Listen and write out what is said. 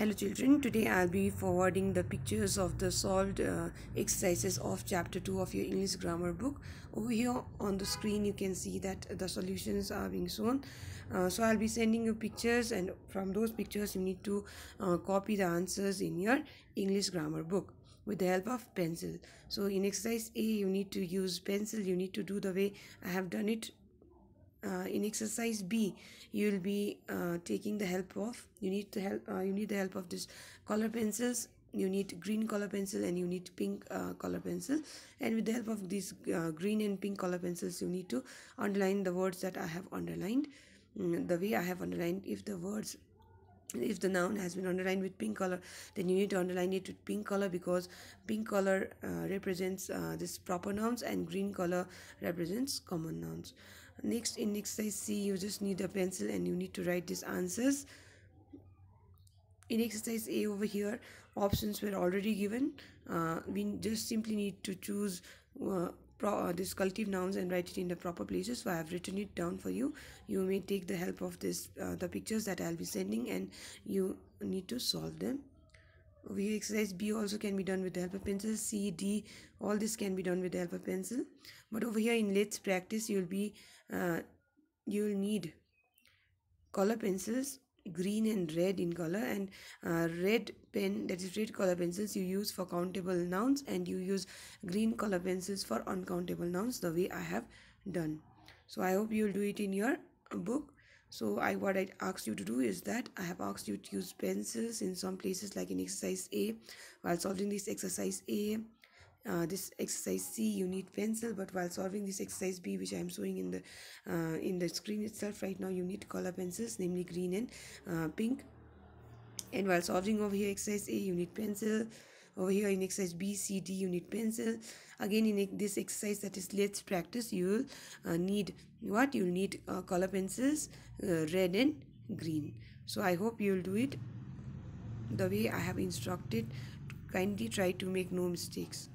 Hello children, today I'll be forwarding the pictures of the solved uh, exercises of chapter 2 of your English grammar book. Over here on the screen you can see that the solutions are being shown. Uh, so I'll be sending you pictures and from those pictures you need to uh, copy the answers in your English grammar book with the help of pencil. So in exercise A you need to use pencil, you need to do the way I have done it uh, in exercise b you will be uh, taking the help of you need the help uh, you need the help of this color pencils you need green color pencil and you need pink uh, color pencil and with the help of these uh, green and pink color pencils you need to underline the words that i have underlined mm, the way i have underlined if the words if the noun has been underlined with pink color then you need to underline it with pink color because pink color uh, represents uh, this proper nouns and green color represents common nouns next in exercise c you just need a pencil and you need to write these answers in exercise a over here options were already given uh, we just simply need to choose uh, uh, these cultive nouns and write it in the proper places so i have written it down for you you may take the help of this uh, the pictures that i'll be sending and you need to solve them we exercise b also can be done with the help of pencil c d all this can be done with the help of pencil but over here in let's practice you'll be uh, you'll need color pencils green and red in color and uh, red pen that is red color pencils you use for countable nouns and you use green color pencils for uncountable nouns the way i have done so i hope you'll do it in your book so i what i asked you to do is that i have asked you to use pencils in some places like in exercise a while solving this exercise a uh, this exercise c you need pencil but while solving this exercise b which i am showing in the uh, in the screen itself right now you need color pencils namely green and uh, pink and while solving over here exercise a you need pencil over here in exercise b c d you need pencil again in this exercise that is let's practice you will uh, need what you'll need uh, color pencils uh, red and green so i hope you'll do it the way i have instructed kindly try to make no mistakes